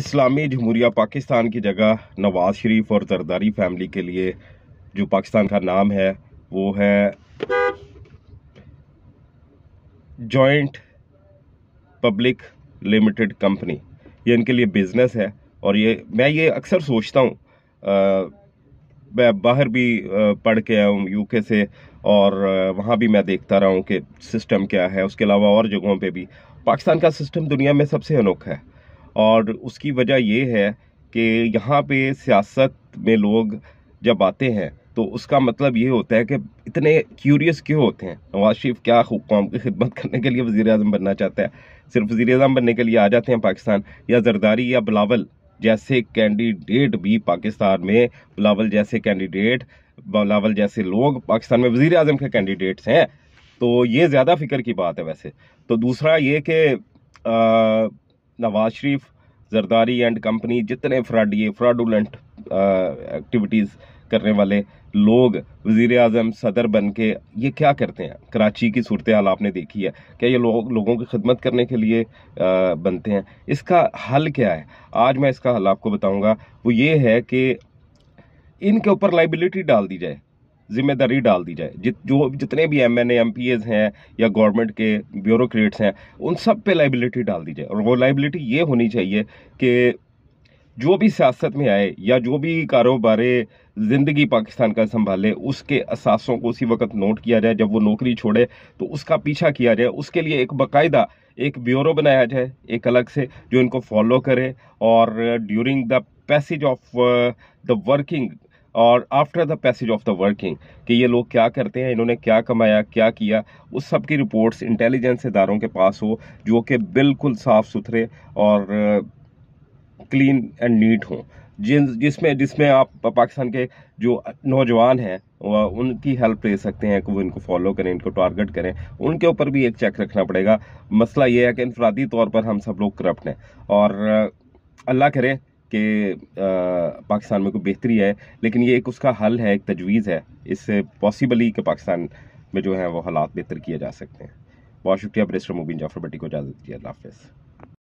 इस्लामी जमहूरिया पाकिस्तान की जगह नवाज़ शरीफ और जरदारी फैमिली के लिए जो पाकिस्तान का नाम है वो है जॉइंट पब्लिक लिमिटेड कंपनी ये इनके लिए बिज़नेस है और ये मैं ये अक्सर सोचता हूँ मैं बाहर भी पढ़ के आया हूँ यूके से और वहाँ भी मैं देखता रहा हूँ कि सिस्टम क्या है उसके अलावा और जगहों पे भी पाकिस्तान का सिस्टम दुनिया में सबसे अनोखा है और उसकी वजह ये है कि यहाँ पे सियासत में लोग जब आते हैं तो उसका मतलब ये होता है कि इतने क्यूरियस क्यों होते हैं नवाज शरीफ क्या कौम की खिदमत करने के लिए वज़ी अजम बनना चाहता है सिर्फ वज़ी अजम बनने के लिए आ जाते हैं पाकिस्तान या जरदारी या बिलावल जैसे कैंडिडेट भी पाकिस्तान में बिलावल जैसे कैंडिडेट बिलावल जैसे लोग पाकिस्तान में वज़ी अजम के कैंडिडेट्स हैं तो ये ज़्यादा फिक्र की बात है वैसे तो दूसरा ये कि नवाज शरीफ जरदारी एंड कंपनी जितने ये फ्रॉडुलेंट एक्टिविटीज़ करने वाले लोग वज़ी अजम सदर बन के ये क्या करते हैं कराची की सूरत हाल आपने देखी है क्या ये लोग लोगों की खदमत करने के लिए आ, बनते हैं इसका हल क्या है आज मैं इसका हल आपको बताऊंगा वो ये है कि इनके ऊपर लाइबिलिटी डाल दी जाए जिम्मेदारी डाल दी जाए जित जो जितने भी एम एन हैं या गवर्नमेंट के ब्यूरोक्रेट्स हैं उन सब पे लाइबिलिटी डाल दी जाए और वो लाइबिलिटी ये होनी चाहिए कि जो भी सियासत में आए या जो भी कारोबार ज़िंदगी पाकिस्तान का संभाले उसके असासों को उसी वक्त नोट किया जाए जब वो नौकरी छोड़े तो उसका पीछा किया जाए उसके लिए एक बाकायदा एक ब्यूरो बनाया जाए एक अलग से जो इनको फॉलो करे और during the passage of the working और after the passage of the working कि ये लोग क्या करते हैं इन्होंने क्या कमाया क्या किया उस सब की रिपोर्ट्स इंटेलिजेंस इदारों के पास हो जो कि बिल्कुल साफ़ सुथरे और क्लीन एंड नीट हों जिन जिसमें जिसमें आप पाकिस्तान के जो नौजवान हैं उनकी हेल्प ले सकते हैं कि वो इनको फॉलो करें इनको टारगेट करें उनके ऊपर भी एक चेक रखना पड़ेगा मसला ये है कि इनफरादी तौर पर हम सब लोग करप्ट हैं और अल्लाह करें कि पाकिस्तान में कोई बेहतरी है लेकिन ये एक उसका हल है एक तजवीज़ है इससे पॉसिबली कि पाकिस्तान में जो है वो हालात बेहतर किए जा सकते हैं बहुत शुक्रिया ब्रिस्टर मुबीन जाफर भट्टी को इजाज़त दीजिए अल्लाह हाफ़